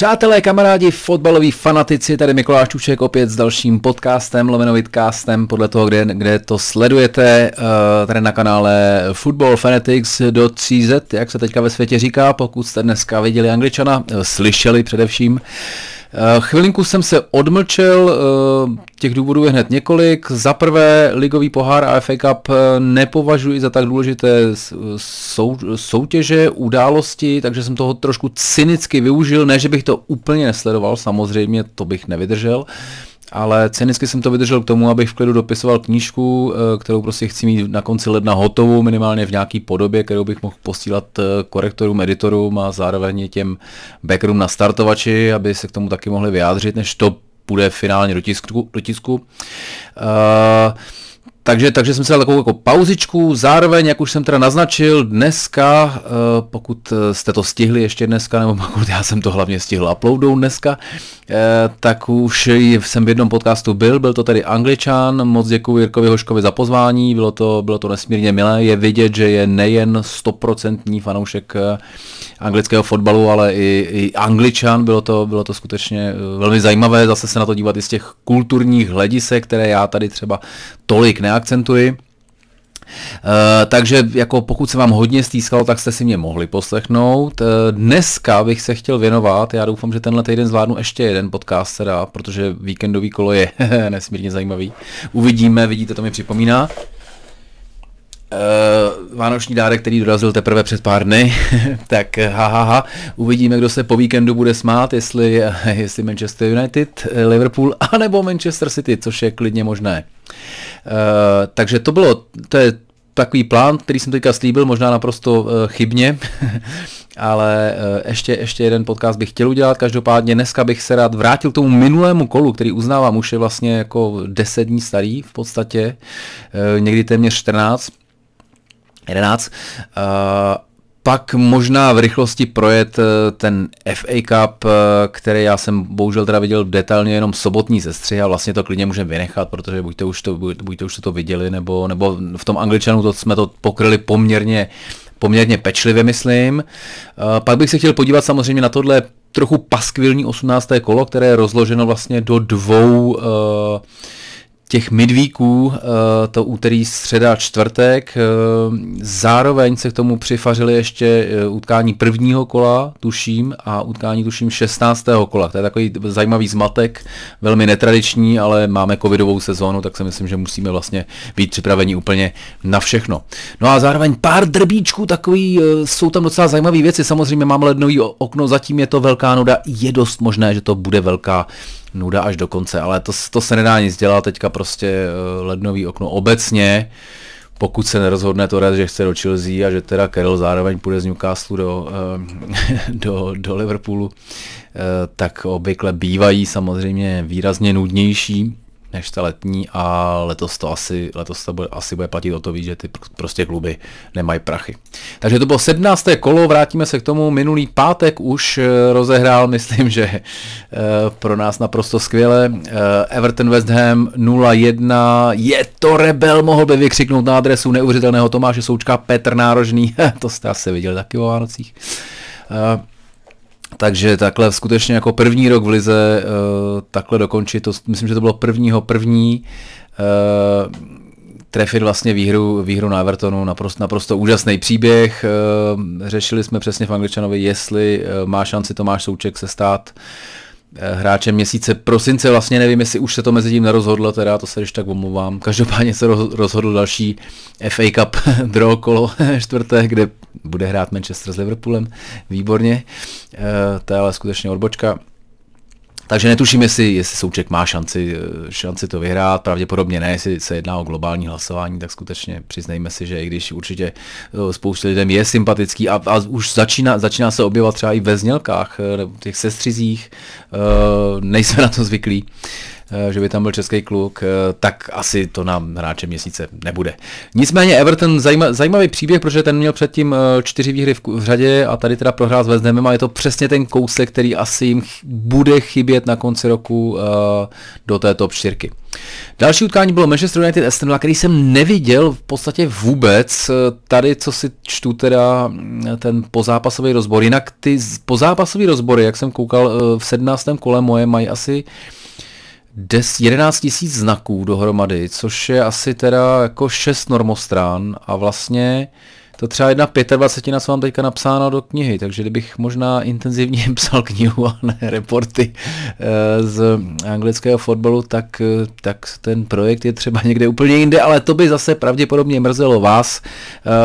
Přátelé, kamarádi, fotbaloví fanatici, tady Mikuláš Čuček opět s dalším podcastem, Lovenovidcastem, podle toho, kde, kde to sledujete, eh, tady na kanále Football Fanatics do Z, jak se teďka ve světě říká, pokud jste dneska viděli Angličana, eh, slyšeli především. Eh, chvilinku jsem se odmlčel, eh, těch důvodů je hned několik. Za prvé, ligový pohár a FA Cup eh, nepovažuji za tak důležité sou, soutěže, události, takže jsem toho trošku cynicky využil. Ne, že bych to úplně nesledoval, samozřejmě to bych nevydržel ale cynicky jsem to vydržel k tomu, abych v klidu dopisoval knížku, eh, kterou prostě chci mít na konci ledna hotovou, minimálně v nějaký podobě, kterou bych mohl posílat eh, korektorům, editorům a zároveň těm backerům na startovači, aby se k tomu taky mohli vyjádřit, než to bude finálně do tisku. Do tisku. Uh, takže, takže jsem si dal takovou jako pauzičku, zároveň, jak už jsem teda naznačil, dneska, eh, pokud eh, jste to stihli ještě dneska, nebo pokud já jsem to hlavně stihl uploadou dneska, eh, tak už jsem v jednom podcastu byl, byl to tedy Angličan, moc děkuji Jirkovi Hoškovi za pozvání, bylo to, bylo to nesmírně milé, je vidět, že je nejen stoprocentní fanoušek anglického fotbalu, ale i, i Angličan, bylo to, bylo to skutečně velmi zajímavé, zase se na to dívat i z těch kulturních hledisek, které já tady třeba tolik ne neakcentuji. Uh, takže jako pokud se vám hodně stýskalo, tak jste si mě mohli poslechnout. Eh, dneska bych se chtěl věnovat, já doufám, že tenhle týden zvládnu ještě jeden podcast teda, protože víkendový kolo je nesmírně zajímavý. Uvidíme, vidíte, to mi připomíná. Uh, vánoční dárek, který dorazil teprve před pár dny, tak ha, ha, ha, uvidíme, kdo se po víkendu bude smát, jestli, jestli Manchester United, Liverpool, anebo Manchester City, což je klidně možné. Uh, Eh, takže to bylo, to je takový plán, který jsem teďka slíbil, možná naprosto eh, chybně, ale eh, ještě, ještě jeden podcast bych chtěl udělat. Každopádně dneska bych se rád vrátil k tomu minulému kolu, který uznávám už je vlastně jako 10 dní starý v podstatě, někdy téměř 14, 11 pak možná v rychlosti projet eh, ten FA Cup, eh, který já jsem bohužel teda viděl detailně jenom sobotní sestři a vlastně to klidně můžeme vynechat, protože buďte už to, buďte už to, to viděli, nebo, nebo v tom angličanu to jsme to pokryli poměrně poměrně pečlivě, myslím. Eh, pak bych se chtěl podívat samozřejmě na tohle trochu paskvilní 18. kolo, které je rozloženo vlastně do dvou uh, těch midvíků, eh, to úterý, středa, čtvrtek. Eh, zároveň se k tomu přifařili ještě eh, utkání prvního kola, tuším, a utkání tuším 16. kola. To je takový zajímavý zmatek, velmi netradiční, ale máme covidovou sezónu, tak si myslím, že musíme vlastně být připraveni úplně na všechno. No a zároveň pár drbíčků, takový, jsou tam docela zajímavé věci. Samozřejmě mám lednový okno, zatím je to velká noda, je dost možné, že to bude velká nuda až do konce, ale to, to se nedá nic dělat, teďka prostě eh, lednový okno obecně, pokud se nerozhodne Torres, že chce do Chelsea a že teda Carroll zároveň půjde z Newcastle do, eh, do, do Liverpoolu, eh, tak obvykle bývají samozřejmě výrazně nudnější než ta letní a letos to asi, letos to bude, asi bude platit o to víc, že ty prostě kluby nemají prachy. Takže to bylo 17. kolo, vrátíme se k tomu. Minulý pátek už eh, rozehrál, myslím, že eh, pro nás naprosto skvěle. Eh, Everton West Ham 0-1, je to rebel, mohl by vykřiknout na adresu neuvěřitelného Tomáše Součka Petr Nárožný, to jste asi viděli taky o Vánocích. Takže takhle skutečně jako první rok v Lize eh, takhle dokončit, to, myslím, že to bylo prvního první, eh, trefit vlastně výhru, výhru na Evertonu, naprosto, naprosto úžasný příběh. Eh, řešili jsme přesně v Angličanovi, jestli má šanci Tomáš Souček se stát Eh, hráčem měsíce prosince, vlastně nevím, jestli už se to mezi tím nerozhodlo, teda to se když tak omluvám. Každopádně se rozhodl další FA Cup draw kolo čtvrté, kde bude hrát Manchester s Liverpoolem, výborně, eh, to je ale skutečně odbočka. Takže netušíme si, jestli Souček má šanci, eh, šanci to vyhrát, pravděpodobně ne, jestli se jedná o globální hlasování, tak skutečně přiznejme si, že i když určitě eh, spoustě lidem je sympatický a, a už začíná, začíná se objevovat třeba i ve znělkách, eh, nebo těch sestřizích, nejsme na to zvyklí, Eh, že by tam byl český kluk, eh, tak asi to nám hráče měsíce nebude. Nicméně Everton zajma, zajímavý příběh, protože ten měl předtím eh, čtyři výhry v, v řadě a tady teda prohrál s West Hamem a je to přesně ten kousek, který asi jim bude chybět na konci roku do té top Další utkání bylo Manchester United Aston Villa, který jsem neviděl v podstatě vůbec. Tady, co si čtu teda mm, ten pozápasový rozbor. Jinak ty pozápasové rozbory, jak jsem koukal v 17. kole moje, mají asi uh, des, 11 000 znaků dohromady, což je asi teda jako 6 normostrán a vlastně uh, to třeba jedna 25 jsem vám teďka napsáno do knihy, takže kdybych možná intenzivně psal knihu a ne reporty eh, z anglického fotbalu, tak, eh, tak ten projekt je třeba někde úplně jinde, ale to by zase pravděpodobně mrzelo vás, eh,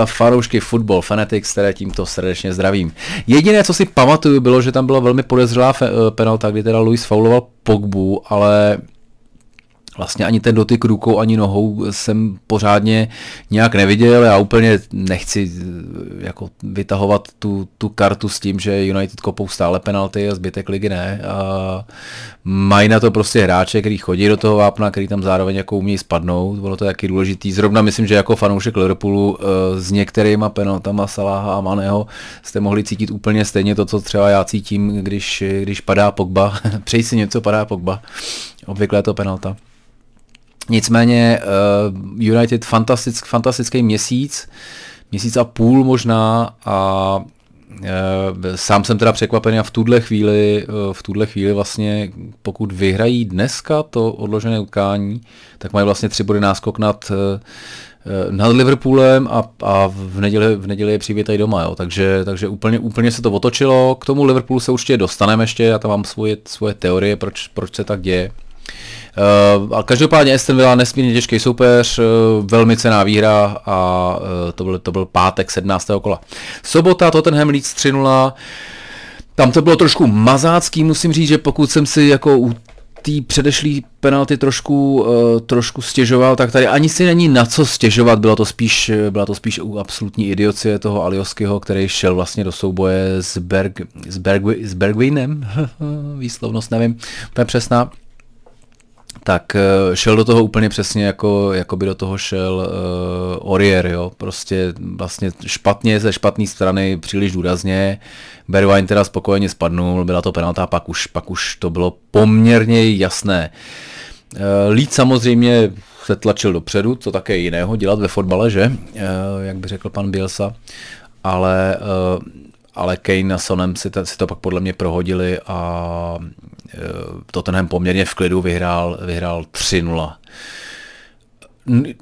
fanoušky Football Fanatics, které tímto srdečně zdravím. Jediné, co si pamatuju, bylo, že tam byla velmi podezřelá penalta, kdy teda Luis fauloval Pogbu, ale vlastně ani ten dotyk rukou, ani nohou jsem pořádně nějak neviděl. Já úplně nechci eh, jako vytahovat tu, tu kartu s tím, že United kopou stále penalty a zbytek ligy ne. A mají na to prostě hráče, který chodí do toho vápna, který tam zároveň jako umí spadnout. Bylo to taky důležitý. Zrovna myslím, že jako fanoušek Liverpoolu eh, s některýma penaltama Salaha a Maného jste mohli cítit úplně stejně to, co třeba já cítím, když, když padá Pogba. Přeji si něco, padá Pogba. Obvykle je to penalta. Nicméně uh, United fantastick, fantastický měsíc, měsíc a půl možná a uh, sám jsem teda překvapený a v tuhle chvíli, uh, v tuhle chvíli vlastně pokud vyhrají dneska to odložené utkání, tak mají vlastně tři body náskok nad, nad Liverpoolem a, a v, neděli, v neděli je přivítají doma, jo. Takže, takže úplně, úplně se to otočilo. K tomu Liverpoolu se určitě dostaneme ještě, já tam mám svoje, svoje teorie, proč, proč se tak děje. Eh, a každopádně Aston Villa nesmírně těžký soupeř, eh, velmi cená výhra a eh, to byl, to byl pátek 17. kola. Sobota Tottenham Leeds 3 -0. Tam to bylo trošku mazácký, musím říct, že pokud jsem si jako u té předešlý penalty trošku, uh, trošku stěžoval, tak tady ani si není na co stěžovat, byla to spíš, byla to spíš u absolutní idiocie toho Alioskyho, který šel vlastně do souboje s, Berg, s, Bergwi, s Bergwinem, výslovnost nevím, To je přesná, tak eh, šel do toho úplně přesně, jako, jako by do toho šel uh, eh, Orier, jo. Prostě vlastně špatně ze špatné strany, příliš důrazně. Berwine teda spokojeně spadnul, byla to penalta, pak už, pak už to bylo poměrně jasné. Uh, eh, Líd samozřejmě se tlačil dopředu, co také jiného dělat ve fotbale, že? Uh, jak by řekl pan Bielsa. Ale uh, ale Kane a Sonem si to, si to pak podle mě prohodili a e, Tottenham poměrně v klidu vyhrál, vyhrál 3-0.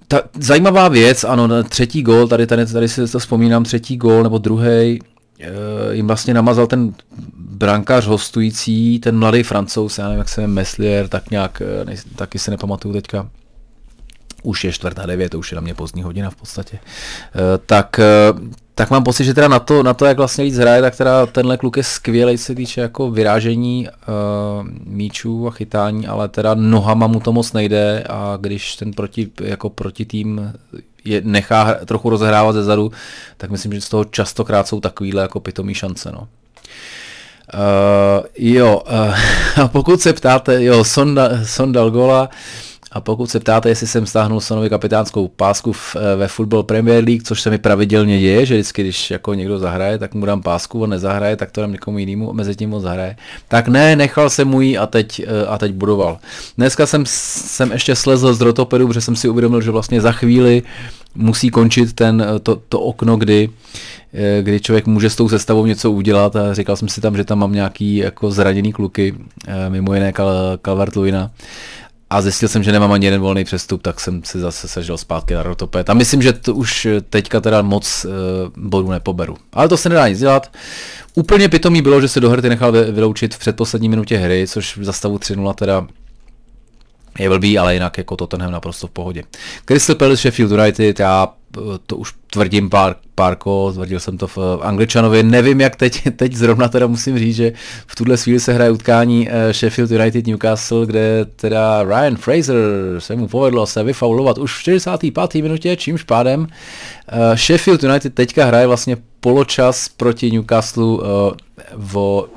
Ta, zajímavá věc, ano, třetí gol, tady, tady, tady si to vzpomínám, třetí gol nebo druhý, e, jim vlastně namazal ten brankář hostující, ten mladý francouz, já nevím, jak se jmenuje Meslier, tak nějak, e, ne, taky si nepamatuju teďka, už je čtvrtá devět, to už je na mě pozdní hodina v podstatě, tak tak mám pocit, že teda na to, na to jak vlastně víc hraje, tak teda tenhle kluk je skvělý, se týče jako vyrážení uh, míčů a chytání, ale teda nohama mu to moc nejde a když ten proti, jako proti tým je nechá trochu rozehrávat ze zadu, tak myslím, že z toho častokrát jsou takovýhle jako pitomý šance, no. Uh, jo, uh, pokud se ptáte, jo, Sonda, Sondal Gola, uh, a pokud se ptáte, jestli jsem stáhnul Sonovi kapitánskou pásku v, eh, ve Football Premier League, což se mi pravidelně děje, že vždycky, když jako někdo zahraje, tak mu dám pásku, on nezahraje, tak to dám někomu jinému, mezi tím on zahraje. Tak ne, nechal jsem mu ji a teď, eh, a teď budoval. Dneska jsem, jsem ještě slezl z rotopedu, protože jsem si uvědomil, že vlastně za chvíli musí končit ten, eh, to, to okno, kdy, kdy člověk může s tou sestavou něco udělat a říkal jsem si tam, že tam mám nějaký jako zraněný kluky, mimo jiné Kal- Calvert-Lewina, a zjistil jsem, že nemám ani jeden volný přestup, tak jsem si zase sežil zpátky na rotopet. A myslím, že to už eh, teďka teda moc uh, bodů nepoberu. Ale to se nedá nic dělat. Úplně pitomý bylo, že se do hry nechal vyloučit v předposlední minutě hry, což za stavu 3 teda je blbý, ale jinak jako Tottenham naprosto v pohodě. Crystal Palace, Sheffield United, já eh, to už tvrdím pár, párko, tvrdil jsem to eh, v Angličanovi, nevím jak teď, teď zrovna teda musím říct, že v tuhle chvíli se hraje utkání eh, Sheffield United Newcastle, kde teda Ryan Fraser se mu povedlo se vyfaulovat už v 45. minutě, čímž pádem Sheffield United teďka hraje vlastně poločas proti Newcastle vo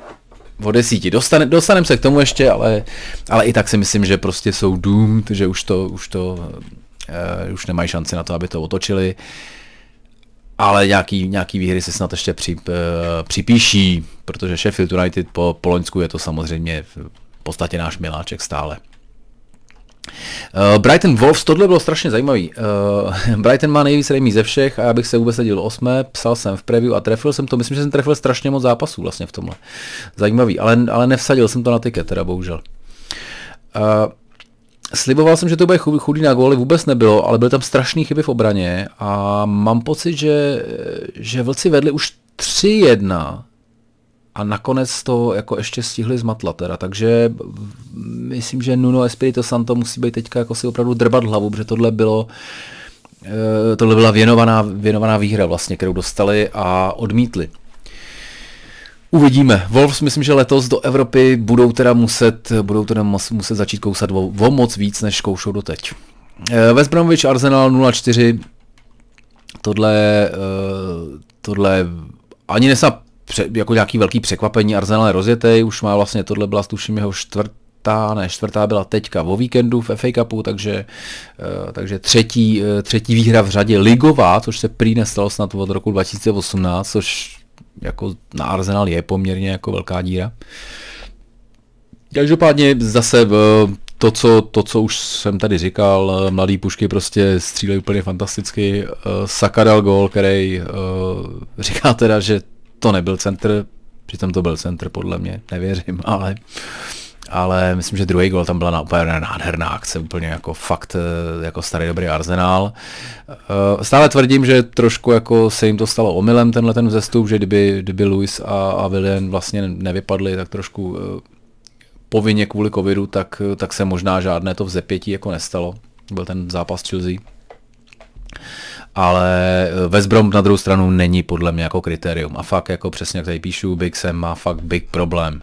o desíti. Dostane, dostanem se k tomu ještě, ale, ale i tak si myslím, že prostě jsou doomed, že už to, už to, uh, už nemají šanci na to, aby to otočili. Ale nějaký, nějaký výhry se snad ještě při, uh, připíší, protože Sheffield United po, Poloňsku je to samozřejmě v podstatě náš miláček stále. Uh, Brighton Wolves, tohle bylo strašně zajímavý. Uh, Brighton má nejvíc remí ze všech a já bych se vůbec sedil osmé, psal jsem v preview a trefil jsem to, myslím, že jsem trefil strašně moc zápasů vlastně v tomhle. Zajímavý, ale, ale nevsadil jsem to na tiket teda bohužel. Uh, Sliboval jsem, že to bude chudý na góly, vůbec nebylo, ale byly tam strašné chyby v obraně a mám pocit, že, že Vlci vedli už a nakonec to jako ještě stihli zmatlat teda, takže myslím, že Nuno Espirito Santo musí být teďka jako si opravdu drbat hlavu, protože tohle bylo eh, tohle byla věnovaná, věnovaná výhra vlastně, kterou dostali a odmítli. Uvidíme. Wolves myslím, že letos do Evropy budou teda muset, budou teda muset začít kousat o, o moc víc, než koušou doteď. Eh, West Bromwich Arsenal 0-4 tohle, eh, tohle ani nesap pře, jako nějaký velký překvapení. Arsenal je rozjetej, už má vlastně, tohle byla tuším jeho čtvrt, ne, čtvrtá byla teďka o víkendu v FA Cupu, takže, eh, takže třetí, eh, třetí výhra v řadě ligová, což se prý nestalo snad od roku 2018, což jako na Arsenal je poměrně jako velká díra. Každopádně zase eh, to co, to, co už jsem tady říkal, mladý pušky prostě střílejí úplně fantasticky. Saka dal gol, který říká teda, že to nebyl centr, přitom to byl centr podle mě, nevěřím, ale ale myslím, že druhý gol tam byla na úplně nádherná akce, úplně jako fakt eh, jako starý dobrý arzenál. Eh, stále tvrdím, že trošku jako se jim to stalo omylem tenhle ten vzestup, že kdyby, kdyby Luis a, a Willian vlastně nevypadli, tak trošku eh, povinně kvůli covidu, tak, tak se možná žádné to vzepětí jako nestalo. Byl ten zápas Chelsea ale eh, West Brom na druhou stranu není podle mě jako kritérium. A fakt, jako přesně jak tady píšu, Big Sam má fakt big problém.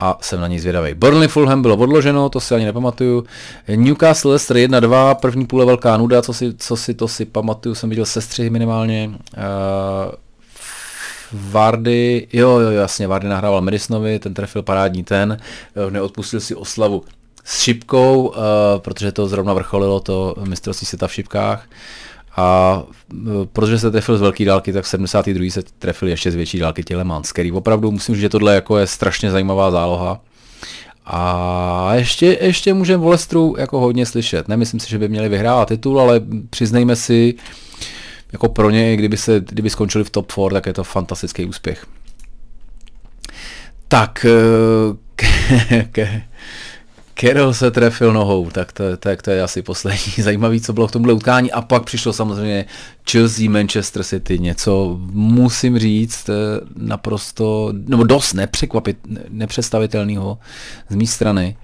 A jsem na něj zvědavý. Burnley Fulham bylo odloženo, to si ani nepamatuju. Newcastle Leicester 1-2, první půle velká nuda, co si, co si to si pamatuju, jsem viděl sestřihy minimálně. Uh, Vardy, jo, jo, jasně, Vardy nahrával Medisnovi, ten trefil parádní ten, eh, neodpustil si oslavu s šipkou, uh, protože to zrovna vrcholilo to mistrovství světa v šipkách. Uh, a e, protože se trefil z velké dálky, tak 72. se trefil ještě z větší dálky Tělemans, který opravdu musím říct, že tohle jako je strašně zajímavá záloha. A ještě, ještě můžeme Volestru jako hodně slyšet. Nemyslím si, že by měli vyhrávat titul, ale přiznejme si, jako pro něj, kdyby, se, kdyby skončili v top 4, tak je to fantastický úspěch. Tak, e, ke, ke, Kero se trefil nohou, tak to, tak to je asi poslední zajímavý, co bylo v tomhle utkání. A pak přišlo samozřejmě Chelsea, Manchester City, něco musím říct eh, naprosto, nebo dost nepřekvapit, nepředstavitelného z mé strany.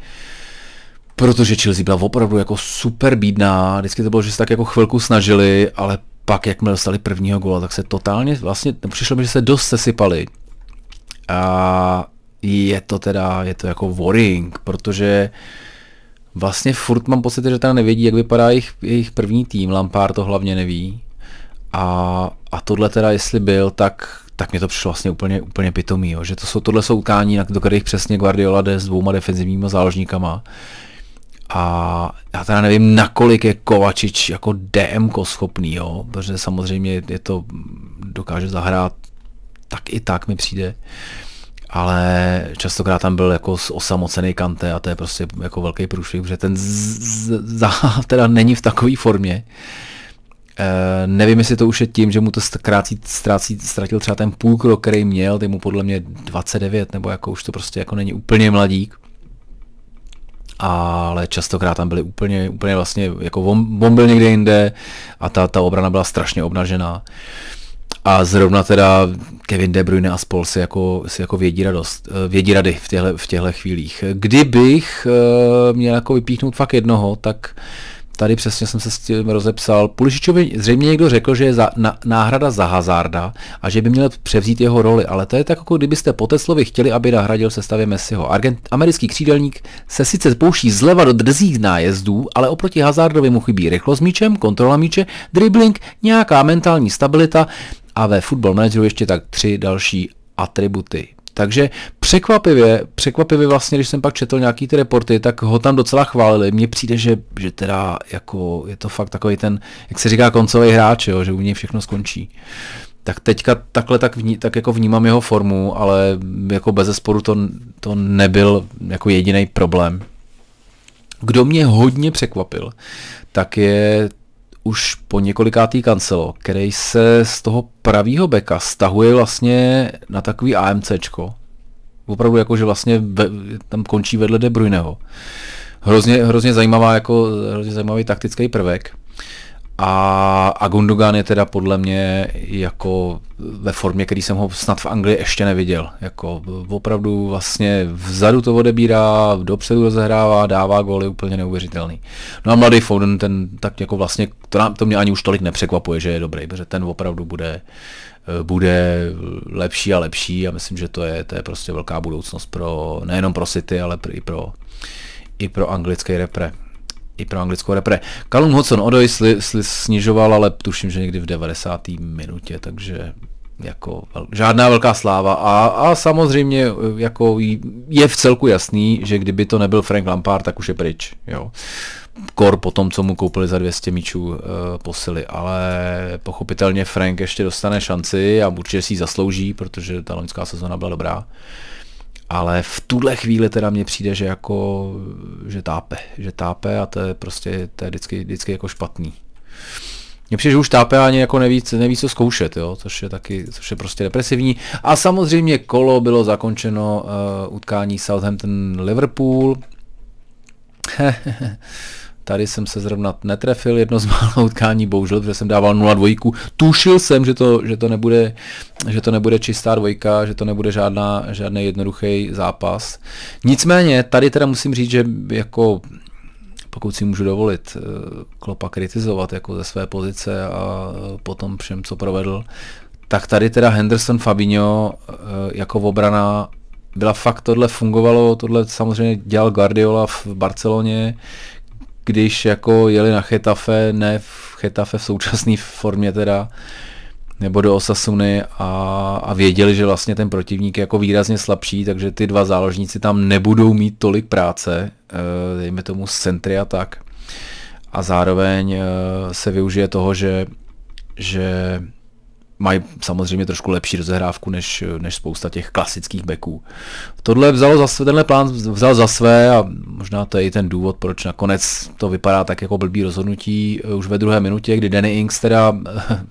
Protože Chelsea byla opravdu jako super bídná, vždycky to bylo, že se tak jako chvilku snažili, ale pak, jakmile dostali prvního gola, tak se totálně, vlastně přišlo mi, že se dost sesypali. A je to teda, je to jako worrying, protože vlastně furt mám pocit, že teda nevědí, jak vypadá jejich, jejich první tým, Lampard to hlavně neví. A, a tohle teda, jestli byl, tak, tak mě to přišlo vlastně úplně, úplně pitomý, jo. že to jsou, tohle jsou utání, do kterých přesně Guardiola jde s dvouma defenzivníma záložníkama. A já teda nevím, nakolik je Kovačič jako DM schopný, jo, protože samozřejmě je to dokáže zahrát tak i tak mi přijde. Uh, ale častokrát tam byl jako osamocený Kante a to je prostě jako velký průšvih, protože ten z- z- z- teda není v takové formě. E, nevím, jestli to už je tím, že mu to ztrácí, ztrácí, ztratil třeba ten půl krok, který měl, ty mu podle mě 29, nebo jako už to prostě jako není úplně mladík. Ale častokrát tam byly úplně, úplně vlastně, jako on, on byl někde jinde a ta, ta obrana byla strašně obnažená. A zrovna teda Kevin De Bruyne a spol si jako, si jako vědí, radost, eh, vědí rady v těchto v těhle chvílích. Kdybych eh, měl jako vypíchnout fakt jednoho, tak tady přesně jsem se s tím rozepsal. Pulišičovi zřejmě někdo řekl, že je za, na, náhrada za Hazarda a že by měl převzít jeho roli, ale to je tak, jako kdybyste po Teslovi chtěli, aby nahradil sestavě Messiho. Argent, americký křídelník se sice pouští zleva do drzích nájezdů, ale oproti Hazardovi mu chybí rychlost míčem, kontrola míče, dribbling, nějaká mentální stabilita, a ve Football Manageru ještě tak tři další atributy. Takže překvapivě, překvapivě vlastně, když jsem pak četl nějaký ty reporty, tak ho tam docela chválili. Mně přijde, že, že teda jako je to fakt takový ten, jak se říká, koncový hráč, jo, že u něj všechno skončí. Tak teďka takhle tak, vní, tak jako vnímám jeho formu, ale jako bez zesporu to, to nebyl jako jediný problém. Kdo mě hodně překvapil, tak je už po několikátý kancelo, který se z toho pravýho beka stahuje vlastně na takový AMCčko. Opravdu jako, že vlastně ve, tam končí vedle De Bruyneho. Hrozně, hrozně, zajímavá jako, hrozně zajímavý taktický prvek. A, a Gundogan je teda podle mě jako ve formě, který jsem ho snad v Anglii ještě neviděl. Jako opravdu vlastně vzadu to odebírá, dopředu rozehrává, dává góly úplně neuvěřitelný. No a mladý Foden, ten tak jako vlastně, to, nám, to mě ani už tolik nepřekvapuje, že je dobrý, protože ten opravdu bude, bude lepší a lepší a myslím, že to je, to je prostě velká budoucnost pro, nejenom pro City, ale i pro, i pro anglický repre i pro anglickou repre. Callum Hudson Odoj sli, sli, snižoval, ale tuším, že někdy v 90. minutě, takže jako vel, žádná velká sláva a, a samozřejmě e, jako je v celku jasný, že kdyby to nebyl Frank Lampard, tak už je pryč. Jo. Kor po tom, co mu koupili za 200 míčů e, posily, ale pochopitelně Frank ještě dostane šanci a určitě si ji zaslouží, protože ta loňská sezona byla dobrá ale v tuhle chvíli teda mně přijde, že jako, že tápe, že tápe a to je prostě, to je vždycky, vždycky jako špatný. Mně přijde, že už tápe a ani jako neví, neví, co zkoušet, jo? což je taky, což je prostě depresivní. A samozřejmě kolo bylo zakončeno uh, utkání Southampton-Liverpool. Tady jsem se zrovna netrefil, jedno z málo utkání, bohužel, protože jsem dával 0 dvojku. Tušil jsem, že to, že, to nebude, že to nebude čistá dvojka, že to nebude žádná, žádný jednoduchý zápas. Nicméně, tady teda musím říct, že jako pokud si můžu dovolit eh, Klopa kritizovat jako ze své pozice a eh, potom všem, co provedl, tak tady teda Henderson Fabinho eh, jako obrana byla fakt tohle fungovalo, tohle samozřejmě dělal Guardiola v Barceloně, když jako jeli na Chetafe, ne v Chetafe v současné formě teda, nebo do Osasuny a, a věděli, že vlastně ten protivník je jako výrazně slabší, takže ty dva záložníci tam nebudou mít tolik práce, eh, dejme tomu z centry a tak. A zároveň eh, se využije toho, že, že mají samozřejmě trošku lepší rozehrávku než, než spousta těch klasických beků. Tohle vzalo za své, tenhle plán vzal za své a možná to je i ten důvod, proč nakonec to vypadá tak jako blbý rozhodnutí eh, už ve druhé minutě, kdy Danny Ings teda eh,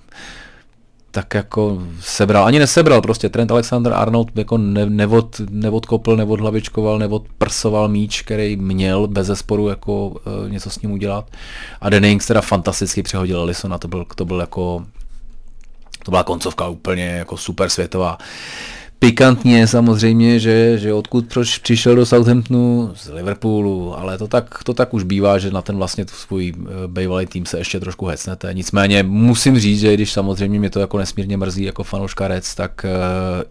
tak jako sebral, ani nesebral prostě, Trent Alexander Arnold jako ne, nevod, nevodkopl, nevodhlavičkoval, nevodprsoval míč, který měl bez zesporu jako e, něco s ním udělat. A Denning teda fantasticky přehodil Alisona, to byl, to byl jako to byla koncovka úplně jako super světová. Pikantně samozřejmě, že, že odkud proč přišel do Southamptonu z Liverpoolu, ale to tak, to tak už bývá, že na ten vlastně svůj eh, bývalý tým se ještě trošku hecnete. Nicméně musím říct, že když samozřejmě mě to jako nesmírně mrzí jako fanouška Reds, tak uh,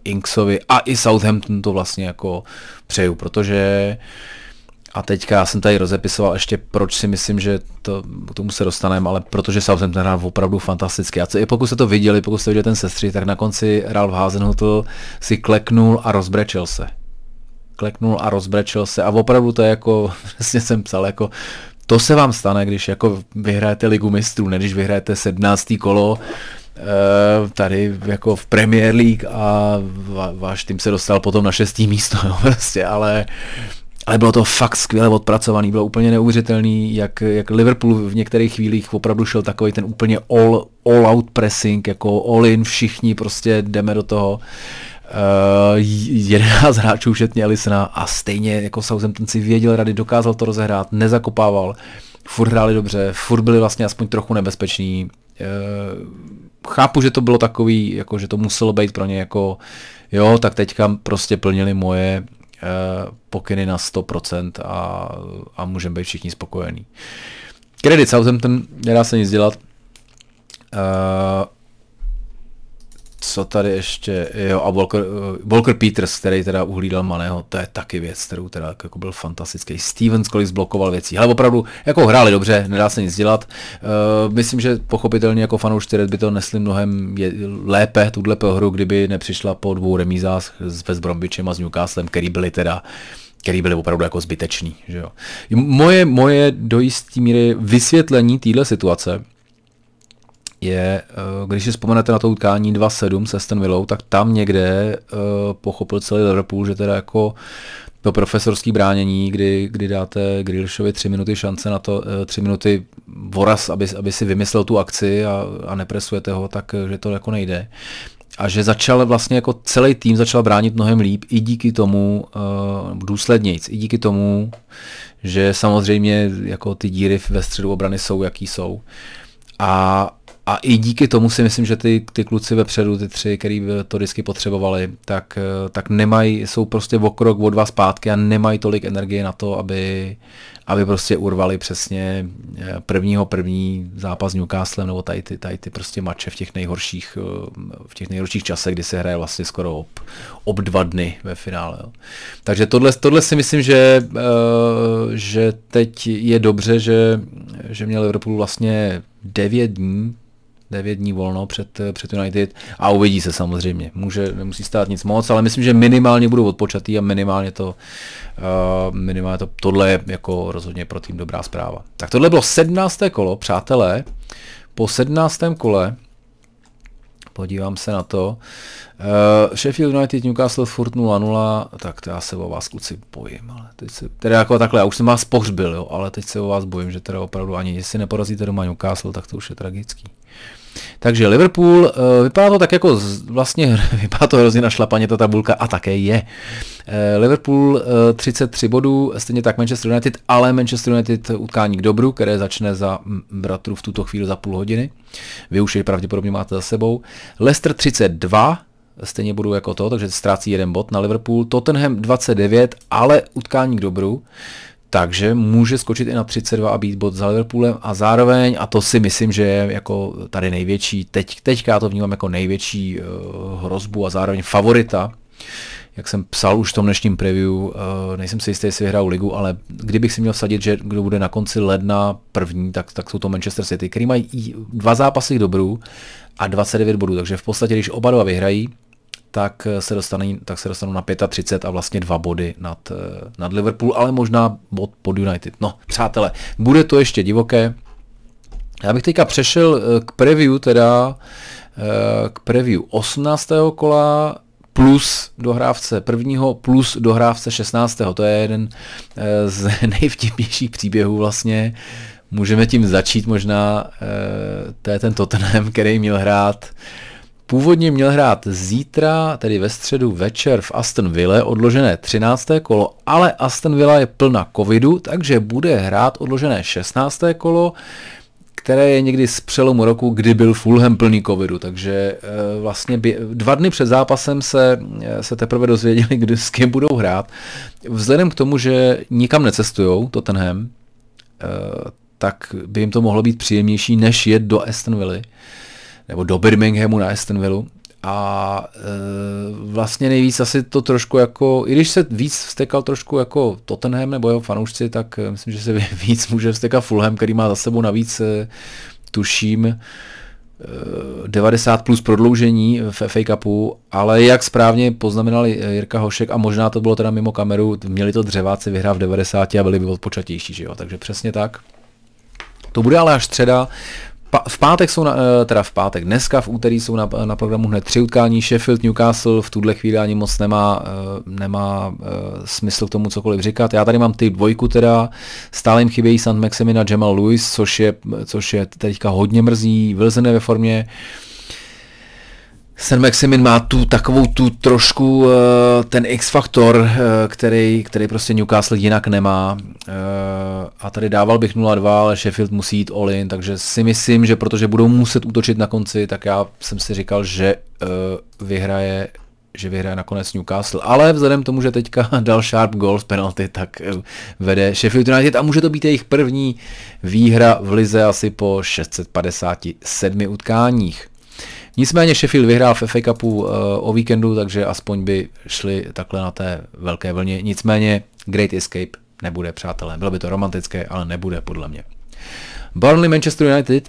Inksovi a i Southampton to vlastně jako přeju, protože uh, a teďka já jsem tady rozepisoval ještě, proč si myslím, že to, k tomu se dostaneme, ale protože Southampton hrál opravdu fantasticky. A co, i pokud jste to viděli, pokud jste viděli ten sestří, tak na konci Ralf Hazenhutl si kleknul a rozbrečel se. Kleknul a rozbrečel se. A opravdu to je jako, přesně jsem psal, jako to se vám stane, když jako vyhrajete ligu mistrů, ne když vyhrajete 17. kolo, eh, tady jako v Premier League a váš tým se dostal potom na šestý místo, jo, prostě, ale ale bylo to fakt skvěle odpracovaný, bylo úplně neuvěřitelný, jak, jak Liverpool v některých chvílích opravdu šel takový ten úplně all, all out pressing, jako all in, všichni prostě jdeme do toho. Uh, eh, 11 hráčů všetně Elisena a stejně jako Southampton si věděl rady, dokázal to rozehrát, nezakopával, furt hráli dobře, furt byli vlastně aspoň trochu nebezpeční. Uh, chápu, že to bylo takový, jako že to muselo být pro ně jako, jo, tak teďka prostě plnili moje Eh, pokyny na 100% a, a můžeme být všichni spokojení. Kredit Southampton, nedá se nic dělat. Uh, co tady ještě, jo, a Volker, Volker eh, Peters, který teda uhlídal malého, to je taky věc, kterou teda jako, jako byl fantastický. Stevens kolik zblokoval věcí, ale opravdu jako hráli dobře, nedá se nic dělat. Uh, myslím, že pochopitelně jako fanoušci Red by to nesli mnohem je, lépe, tuhle hru, kdyby nepřišla po dvou remízách s West Brombičem a s Newcastlem, který byli teda který byly opravdu jako zbytečný. Že jo. Moje, moje do jisté míry vysvětlení téhle situace je, eh, když si vzpomenete na to utkání 2-7 se Stanvillou, tak tam někde eh, pochopil celý Liverpool, že teda jako to profesorské bránění, kdy, kdy dáte Grilšovi tři minuty šance na to, eh, tři minuty voraz, aby, aby si vymyslel tu akci a, a nepresujete ho, tak že to jako nejde. A že začal vlastně jako celý tým začal bránit mnohem líp i díky tomu uh, důslednějc, i díky tomu, že samozřejmě jako ty díry ve středu obrany jsou, jaký jsou. A a i díky tomu si myslím, že ty, ty kluci vepředu, ty tři, který to vždycky potřebovali, tak, eh, tak nemají, jsou prostě o krok, o dva zpátky a nemají tolik energie na to, aby, aby prostě urvali přesně eh, prvního první zápas Newcastle nebo tady ty, tady ty prostě mače v těch nejhorších, eh, v těch nejhorších časech, kdy se hraje vlastně skoro ob, ob dva dny ve finále. Jo. Takže tohle, tohle si myslím, že, že teď je dobře, že, že měl Liverpool vlastně devět dní 9 dní volno před, eh, před United a uvidí se samozřejmě. Může, nemusí stát nic moc, ale myslím, že minimálně budou odpočatý a minimálně to, uh, minimálně to tohle je jako rozhodně pro tým dobrá zpráva. Tak tohle bylo 17. kolo, přátelé. Po 17. kole podívám se na to. Uh, Sheffield United, Newcastle, furt 0-0, tak to já se o vás kluci bojím, ale teď se, teda jako takhle, já už jsem vás pohřbil, jo, ale teď se o vás bojím, že teda opravdu ani, jestli neporazíte doma Newcastle, tak to už je tragický. Takže Liverpool, eh, vypadá to tak jako vlastně, vypadá to hrozně našlapaně ta tabulka a také je. Eh, Liverpool 33 eh, bodů, stejně tak Manchester United, ale Manchester United utkání k dobru, které začne za mm, bratru v tuto chvíli za půl hodiny. Vy už je pravděpodobně máte za sebou. Leicester 32, stejně budou jako to, takže ztrácí jeden bod na Liverpool. Tottenham 29, ale utkání k dobru takže může skočit i na 32 a být bod za Liverpoolem a zároveň, a to si myslím, že je jako tady největší, teď, teďka já to vnímám jako největší uh, hrozbu a zároveň favorita, jak jsem psal už v tom dnešním preview, uh, nejsem si jistý, jestli vyhrál ligu, ale kdybych si měl vsadit, že kdo bude na konci ledna první, tak, tak jsou to Manchester City, který mají dva zápasy dobrů a 29 bodů, takže v podstatě, když oba dva vyhrají, tak eh, se, dostane, tak se dostanou na 35 a vlastně dva body nad, eh, nad Liverpool, ale možná bod pod United. No, přátelé, bude to ještě divoké. Já bych teďka přešel eh, k preview, teda k preview 18. kola plus dohrávce prvního, plus dohrávce 16. To je jeden z nejvtipnějších příběhů vlastně. Můžeme tím začít možná, to je ten Tottenham, který měl hrát Původně měl hrát zítra, tedy ve středu večer v Aston Villa, odložené 13. kolo, ale Aston Villa je plna covidu, takže bude hrát odložené 16. kolo, které je někdy z přelomu roku, kdy byl Fulham plný covidu, takže eh, vlastně dva dny před zápasem se, eh, se teprve dozvěděli, kdy s kým budou hrát. Vzhledem k tomu, že nikam necestujou Tottenham, eh, tak by jim to mohlo být příjemnější, než jet do Aston Villa nebo do Birminghamu na Estonville. a e, vlastně nejvíc asi to trošku jako, i když se víc vstekal trošku jako Tottenham nebo jeho fanoušci, tak e, myslím, že se víc může vstekat Fulham, který má za sebou navíc e, tuším 90 e, plus prodloužení v FA Cupu, ale jak správně poznamenali Jirka Hošek, a možná to bylo teda mimo kameru, měli to dřeváci vyhrát v 90 a byli by odpočatější, že jo, takže přesně tak. To bude ale až středa, v pátek jsou, na, eh, teda v pátek, dneska v úterý jsou na, na programu hned tři utkání Sheffield, Newcastle, v tuhle chvíli ani moc nemá, eh, nemá eh, smysl k tomu cokoliv říkat. Já tady mám ty dvojku teda, stále jim chybějí St. Maximina, Jamal Lewis, což je, což je teďka hodně mrzí, Wilson ve formě, San Maximin má tu takovou tu trošku uh, ten X-faktor, uh, který, který prostě Newcastle jinak nemá. Uh, a tady dával bych 0-2, ale Sheffield musí jít all in, takže si myslím, že protože budou muset útočit na konci, tak já jsem si říkal, že vyhraje že vyhraje nakonec Newcastle, ale vzhledem k tomu, že teďka dal Sharp gol z penalty, tak vede Sheffield United a může to být jejich první výhra v lize asi po 657 utkáních. Nicméně Sheffield vyhrál v FA Cupu eh, o víkendu, takže aspoň by šli takhle na té velké vlně. Nicméně Great Escape nebude, přátelé. Bylo by to romantické, ale nebude podle mě. Burnley Manchester United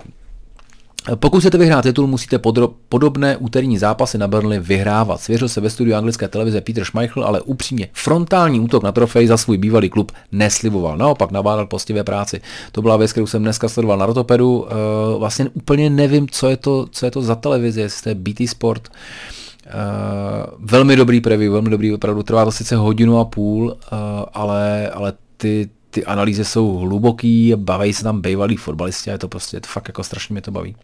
pokud chcete vyhrát titul, musíte podrob, podobné úterní zápasy na Burnley vyhrávat. Svěřil se ve studiu anglické televize Peter Schmeichel, ale upřímně frontální útok na trofej za svůj bývalý klub neslivoval. Naopak nabádal postivé práci. To byla věc, kterou jsem dneska sledoval na Rotopedu. Eh, vlastně úplně nevím, co je to, co je to za televizi, jestli to je BT Sport. Eh, velmi dobrý preview, velmi dobrý opravdu. Trvá to sice hodinu a půl, eh, ale, ale ty, ty analýzy jsou hluboký, baví se tam bývalí fotbalisti a je to prostě fakt jako strašně mě to baví.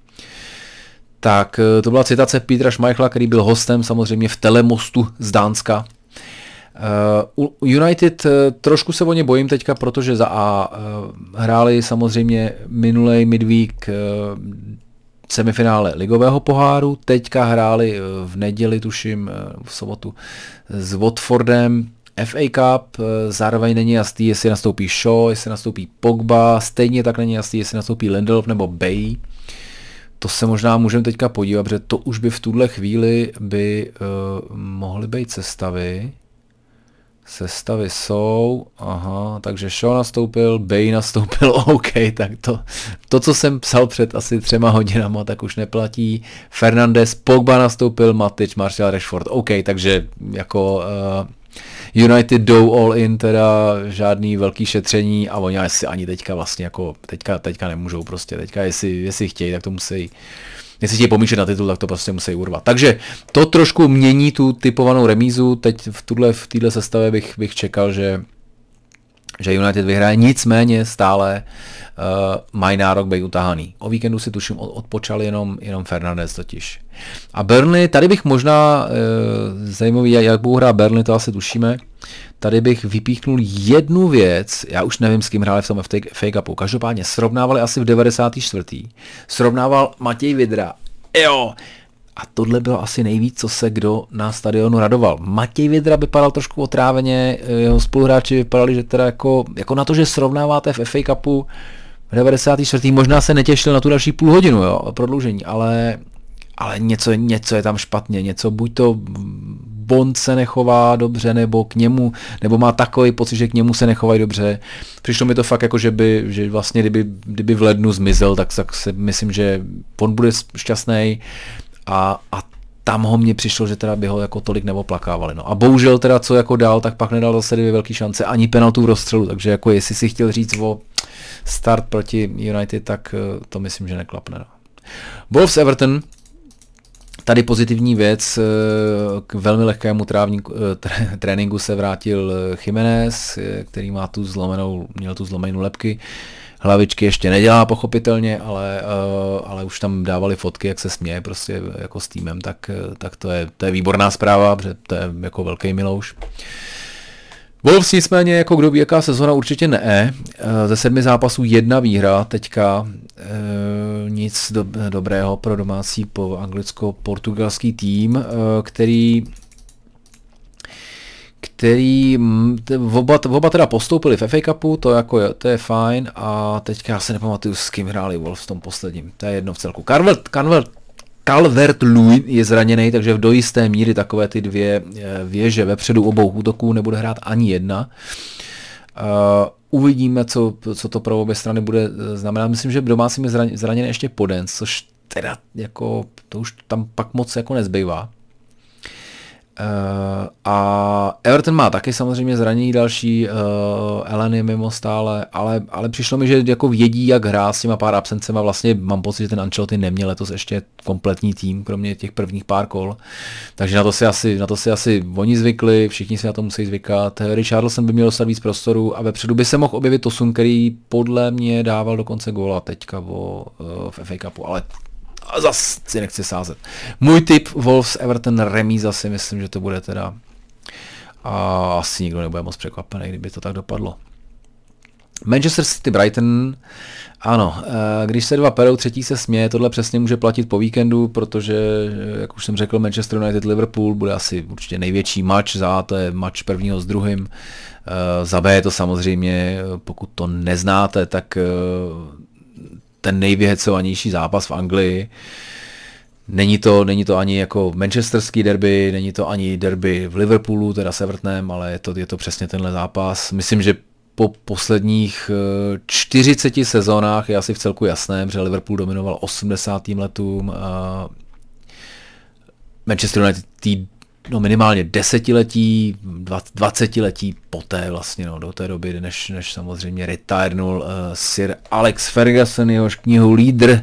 Tak eh, to byla citace Petra Schmeichla, který byl hostem samozřejmě v Telemostu z Dánska. Eh, United, eh, trošku se o ně bojím teďka, protože za A hráli samozřejmě minulej midvík semifinále ligového poháru, teďka hráli v neděli, tuším, v sobotu s Watfordem, FA Cup, eh, zároveň není jasný, jestli nastoupí Shaw, jestli nastoupí Pogba, stejně tak není jasný, jestli nastoupí Lindelof nebo Bay. To se možná můžeme teďka podívat, protože to už by v tuhle chvíli by uh, mohly být sestavy. Sestavy jsou, aha, takže Shaw nastoupil, Bay nastoupil, OK, tak to, to, co jsem psal před asi třema hodinama, tak už neplatí. Fernandez, Pogba nastoupil, Matic, Martial, Rashford, OK, takže jako uh, United jdou all in, teda žádný velký šetření a oni asi ani teďka vlastně jako, teďka, teďka nemůžou prostě, teďka jestli, jestli chtějí, tak to musí, jestli chtějí pomýšlet na titul, tak to prostě musí urvat. Takže to trošku mění tu typovanou remízu, teď v tuhle, v téhle sestavě bych, bych čekal, že že United vyhraje, nicméně stále uh, mají nárok být utahaný. O víkendu si tuším od, odpočal jenom, jenom Fernandez totiž. A Burnley, tady bych možná, uh, zajímavý, jak, jak budou hrát Burnley, to asi tušíme, tady bych vypíchnul jednu věc, já už nevím, s kým hráli v tom FA Cupu, každopádně srovnávali asi v 94. Srovnával Matěj Vidra. Jo, a tohle bylo asi nejvíc, co se kdo na stadionu radoval. Matěj Vidra vypadal trošku otráveně, eh, jeho spoluhráči vypadali, že teda jako, jako na to, že srovnáváte v FA Cupu v 94. možná se netěšil na tu další půl hodinu, jo, prodloužení, ale, ale něco, něco je tam špatně, něco buď to Bond se nechová dobře, nebo k němu, nebo má takový pocit, že k němu se nechovají dobře. Přišlo mi to fakt jako, že by, že vlastně kdyby, kdyby v lednu zmizel, tak, tak si myslím, že on bude šťastný a, a tam ho mně přišlo, že teda by ho jako tolik neoplakávali. No a bohužel teda co jako dál, tak pak nedal zase dvě velké šance, ani penaltu v rozstřelu, takže jako jestli si chtěl říct o start proti United, tak eh, to myslím, že neklapne. No. Wolves Everton, tady pozitivní věc, eh, k velmi lehkému trávníku, eh, tréninku se vrátil Jiménez, který má tu zlomenou, měl tu zlomenou lepky. Hlavičky ještě nedělá pochopitelně, ale, eh, ale už tam dávali fotky, jak se směje prostě jako s týmem, tak, eh, tak to, je, to je výborná zpráva, protože to je jako velký Milouš. Wolves nicméně, jako kdo ví, jaká sezona určitě ne. Eh, ze sedmi zápasů jedna výhra teďka. nic do, dobrého pro domácí po anglicko-portugalský tým, který který oba, oba teda postoupili v FA Cupu, to, jako je, to je fajn a teďka já se nepamatuju, s kým hráli Wolf v tom posledním, to je jedno v celku. Carvert, Carvert, Calvert Lewin je zraněný, takže v dojisté míry takové ty dvě eh, věže vepředu obou útoků nebude hrát ani jedna. Uh, uvidíme, co, co to pro obě strany bude eh, znamenat. Myslím, že domácím je zraněný ještě poden, což teda jako to už tam pak moc jako nezbývá. Uh, a Everton má taky samozřejmě zranění další, uh, eh, Eleny mimo stále, ale, ale přišlo mi, že jako vědí, jak hrát s těma pár absencema. Vlastně mám pocit, že ten Ancelotti neměl letos ještě kompletní tým, kromě těch prvních pár kol. Takže na to si asi, na to si asi oni zvykli, všichni si na to musí zvykat. Richardson by měl dostat víc prostoru a vepředu by se mohl objevit Tosun, který podle mě dával dokonce góla teďka vo, uh, v eh, FA Cupu, ale a zas si nechci sázet. Můj tip Wolves Everton remíza si myslím, že to bude teda a asi nikdo nebude moc překvapený, kdyby to tak dopadlo. Manchester City Brighton, ano, eh, když se dva perou, třetí se směje, tohle přesně může platit po víkendu, protože, eh, jak už jsem řekl, Manchester United Liverpool bude asi určitě největší match, za to je match prvního s druhým, eh, za B je to samozřejmě, pokud to neznáte, tak ten nejvyhecovanější zápas v Anglii. Není to, není to ani jako manchesterský derby, není to ani derby v Liverpoolu, teda Severtném, ale je to, je to přesně tenhle zápas. Myslím, že po posledních 40 eh, sezónách je asi v celku jasné, že Liverpool dominoval 80. letům, eh, Manchester United no minimálně desetiletí, dvacetiletí poté vlastně, no, do té doby, než, než samozřejmě retirnul uh, eh, Sir Alex Ferguson, jehož knihu Lídr, uh,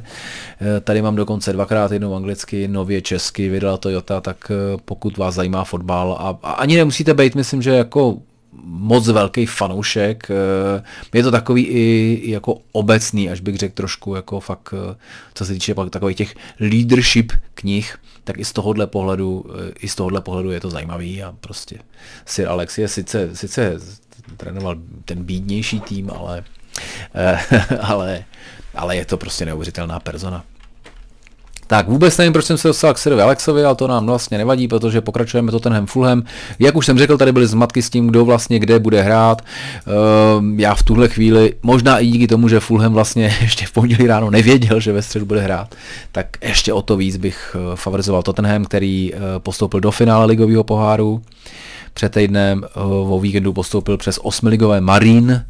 tady mám dokonce dvakrát jednou anglicky, nově česky, vydala to Jota, tak uh, pokud vás zajímá fotbal a, a ani nemusíte být, myslím, že jako moc velký fanoušek. Eh, je to takový i, jako obecný, až bych řekl trošku, jako fakt, eh, co se týče pak takových těch leadership knih, tak i z tohohle pohledu, eh, i z tohohle pohledu je to zajímavý a prostě Sir Alex je sice, sice trénoval ten bídnější tým, ale, ale, ale je to prostě neuvěřitelná persona. Tak vůbec nevím, proč jsem se dostal k Sirovi Alexovi, ale to nám vlastně nevadí, protože pokračujeme to tenhem Fulhem. Jak už jsem řekl, tady byly zmatky s tím, kdo vlastně kde bude hrát. Ehm, já v tuhle chvíli, možná i díky tomu, že Fulhem vlastně ještě v pondělí ráno nevěděl, že ve středu bude hrát, tak ještě o to víc bych eh, favorizoval Tottenham, který eh, postoupil do finále ligového poháru. Před týdnem eh, o víkendu postoupil přes osmiligové Marín.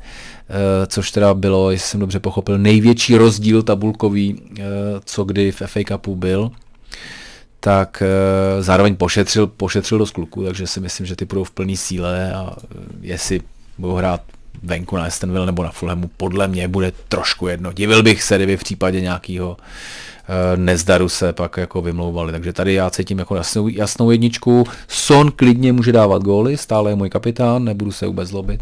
Eh, což teda bylo, jestli jsem dobře pochopil, největší rozdíl tabulkový, eh, co kdy v FA Cupu byl tak eh, zároveň pošetřil, pošetřil dost kluků, takže si myslím, že ty budou v plné síle a jestli budou hrát venku na Astonville nebo na Fulhamu, podle mě bude trošku jedno. Divil bych se, kdyby v případě nějakého nezdaru se pak jako vymlouvali. Takže tady já cítím jako jasnou, jasnou jedničku. Son klidně může dávat góly, stále je můj kapitán, nebudu se vůbec zlobit.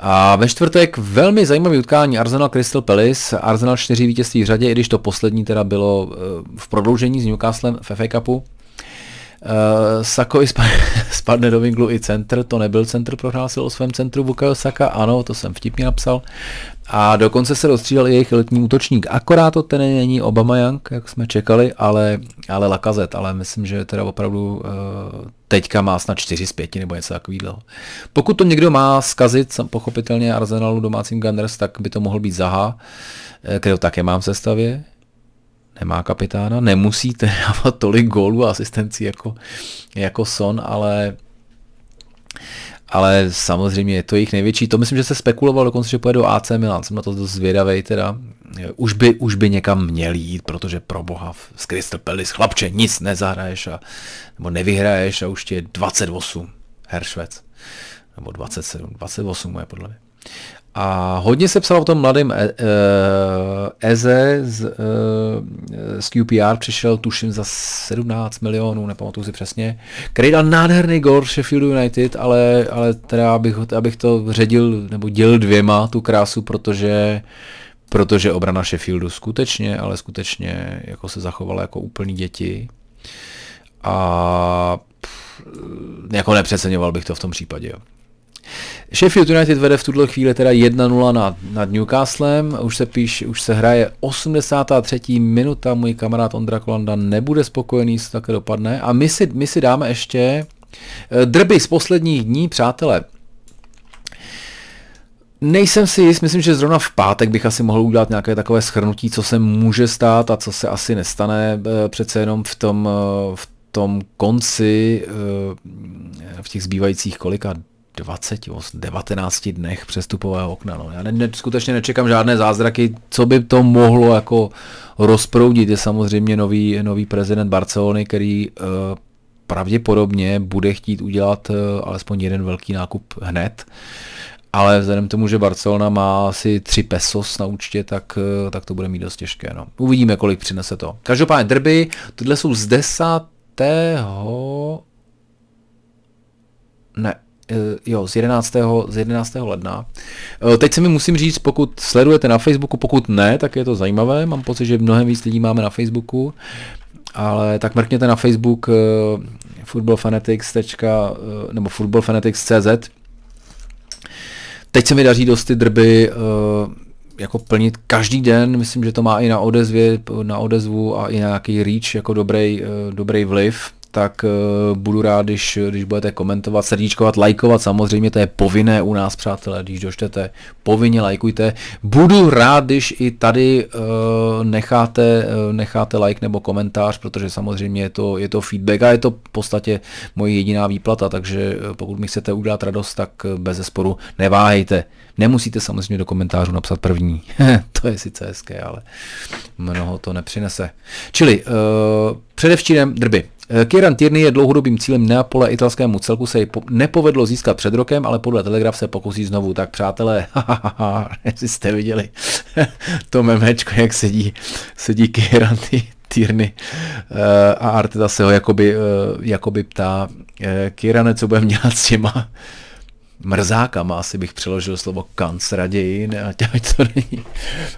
A ve čtvrtek velmi zajímavý utkání Arsenal Crystal Palace. Arsenal čtyři vítězství v řadě, i když to poslední teda bylo eh, v prodloužení s Newcastlem v FA Cupu. Uh, Sako i spadne do vinglu i centr, to nebyl centr, prohlásil o svém centru Bukayo Saka, ano, to jsem vtipně napsal. A dokonce se dostřídal i jejich letní útočník, akorát to ten není Obama Young, jak jsme čekali, ale, ale Lakazet, ale myslím, že teda opravdu uh, teďka má snad 4 z 5 nebo něco takového. Pokud to někdo má zkazit, pochopitelně Arsenalu domácím Gunners, tak by to mohl být Zaha, eh, kterého také mám v sestavě. Nemá kapitána, nemusíte dávat tolik gólů a asistencí jako, jako Son, ale ale samozřejmě je to jejich největší. To myslím, že se spekulovalo dokonce, že pojedou AC Milan. Jsem na to dost zvědavej teda. Už by, už by někam měl jít, protože pro boha z Crystal Palace chlapče nic nezahraješ a, nebo nevyhraješ a už ti je 28 Heršvec. Nebo 27, 28 je podle mě. A hodně se psalo o tom mladém eh, eh, Eze z, eh, z QPR, přišel tuším za 17 milionů, nepamatuju si přesně, který dal nádherný gol Sheffield United, ale, ale teda abych, abych to ředil nebo dělil dvěma tu krásu, protože protože obrana Sheffieldu skutečně, ale skutečně jako se zachovala jako úplný děti a jako nepřeceňoval bych to v tom případě. Jo. Sheffield United vede v tuto chvíli teda 1-0 nad, nad Newcastlem, už se píš, už se hraje 83. minuta, můj kamarád Ondra Kolanda nebude spokojený, se také dopadne. A my si, my si dáme ještě eh, drby z posledních dní, přátelé. Nejsem si jist, myslím, že zrovna v pátek bych asi mohl udělat nějaké takové schrnutí, co se může stát a co se asi nestane eh, přece jenom v tom, eh, v tom konci, v těch zbývajících kolika, 20, 19 dnech přestupového okna. No. Já ne, ne, skutečně nečekám žádné zázraky, co by to mohlo jako rozproudit. Je samozřejmě nový, nový prezident Barcelony, který uh, pravděpodobně bude chtít udělat uh, alespoň jeden velký nákup hned. Ale vzhledem k tomu, že Barcelona má asi 3 pesos na účtě, tak, uh, tak to bude mít dost těžké. No. Uvidíme, kolik přinese to. Každopádně drby, tohle jsou z desátého... Ne, Eh, jo, z 11. Z 11. ledna. Eh, teď se mi musím říct, pokud sledujete na Facebooku, pokud ne, tak je to zajímavé. Mám pocit, že mnohem víc lidí máme na Facebooku. Ale tak mrkněte na Facebook eh, footballfanatics. nebo footballfanatics.cz Teď se mi daří dost ty drby jako plnit každý den, myslím, že to má i na odezvě, na odezvu a i na nějaký reach jako dobrý, dobrý vliv tak eh, budu rád, když, když budete komentovat, srdíčkovat, lajkovat, samozřejmě to je povinné u nás, přátelé, když doštete, povinně lajkujte. Budu rád, když i tady eh, necháte, eh, necháte like nebo komentář, protože samozřejmě je to, je to feedback a je to v podstatě moje jediná výplata, takže pokud mi chcete udělat radost, tak bez zesporu neváhejte. Nemusíte samozřejmě do komentářů napsat první, to je sice hezké, ale mnoho to nepřinese. Čili předevčírem drby. Eh, Kieran Tierney je dlouhodobým cílem Neapole, italskému celku se ji nepovedlo získat před rokem, ale podle Telegraf se pokusí znovu. Tak přátelé, jestli jste viděli to memečko, jak sedí, sedí Kieran Tierney eh, a Arteta se ho jakoby, eh, jakoby ptá, Kierane, co budeme dělat s těma mrzákama, asi bych přeložil slovo kanc raději, ne, ať, ať to není.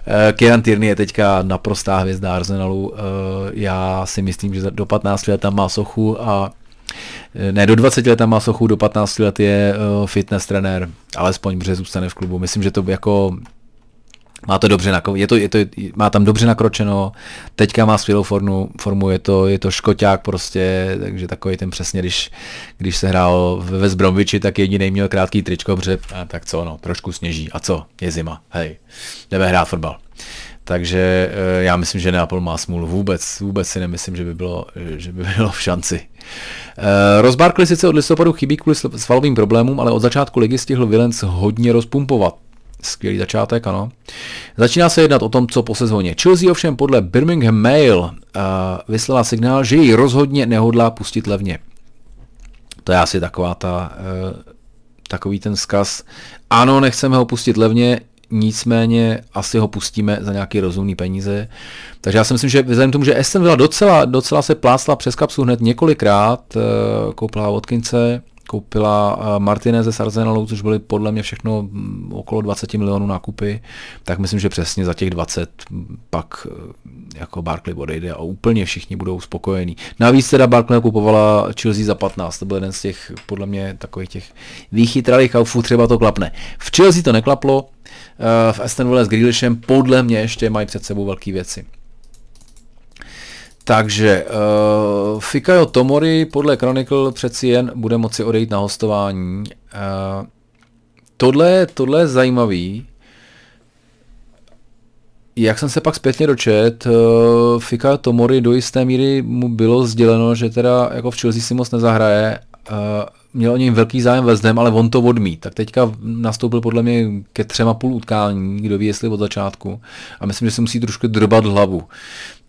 Eh, Kieran Tierney je teďka naprostá hvězda Arsenalu. Eh, já si myslím, že do 15 let tam má sochu a eh, ne, do 20 let tam má sochu, do 15 let je fitness trenér, alespoň, protože zůstane v klubu. Myslím, že to jako má to dobře je to, je to, má tam dobře nakročeno, teďka má skvělou formu, formu je, to, je to škoťák prostě, takže takový ten přesně, když, když se hrál ve Zbromviči, tak jediný měl krátký tričko, protože a tak co, no, trošku sněží, a co, je zima, hej, jdeme hrát fotbal. Takže eh, já myslím, že Neapol má smůlu vůbec, vůbec si nemyslím, že by bylo, že by bylo v šanci. Eh, Rozbarkli sice od listopadu chybí kvůli svalovým problémům, ale od začátku ligy stihl Vilens hodně rozpumpovat. Skvělý začátek, ano. Začíná se jednat o tom, co po sezóně. Chelsea ovšem podle Birmingham Mail uh, vyslala signál, že ji rozhodně nehodlá pustit levně. To je asi taková ta, uh, takový ten zkaz. Ano, nechceme ho pustit levně, nicméně asi ho pustíme za nějaký rozumný peníze. Takže já si myslím, že vzhledem k tomu, že Aston Villa docela, docela se plásla přes kapsu hned několikrát, eh, koupila Watkinse, koupila eh, Martineze z Arsenalu, což byly podle mě všechno mm, okolo 20 milionů nákupy, tak myslím, že přesně za těch 20 pak eh, jako Barkley odejde a úplně všichni budou spokojení. Navíc teda Barkley kupovala Chelsea za 15, to byl jeden z těch podle mě takových těch výchytralých kaufů, třeba to klapne. V Chelsea to neklaplo, eh, v Aston Villa s Grealishem podle mě ještě mají před sebou velké věci. Takže uh, Fikayo Tomori podle Chronicle přeci jen bude moci odejít na hostování. Uh, tohle, tohle je zajímavý. Jak jsem se pak zpětně dočet, uh, Fikayo Tomori do jisté míry mu bylo sděleno, že teda jako v Chelsea si moc nezahraje. Uh, měl o něj velký zájem ve zdem, ale on to odmít. Tak teďka nastoupil podle mě ke třema půl utkání, kdo ví, jestli od začátku. A myslím, že si musí trošku drbat hlavu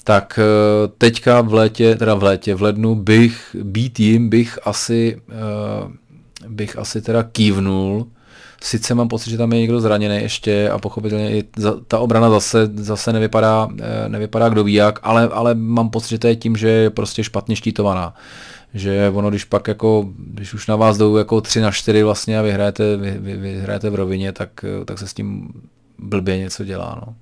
tak eh, teďka v létě, teda v létě, v lednu bych, být jim bych asi, eh, bych asi teda kývnul, Sice mám pocit, že tam je někdo zraněný ještě a pochopitelně i ta obrana zase, zase nevypadá, eh, nevypadá kdo ví jak, ale, ale mám pocit, že to je tím, že je prostě špatně štítovaná. Že ono, když pak jako, když už na vás jdou jako 3 na 4 vlastně a vyhrajete, vy, vy, vyhrajete v rovině, tak, tak se s tím blbě něco dělá. No.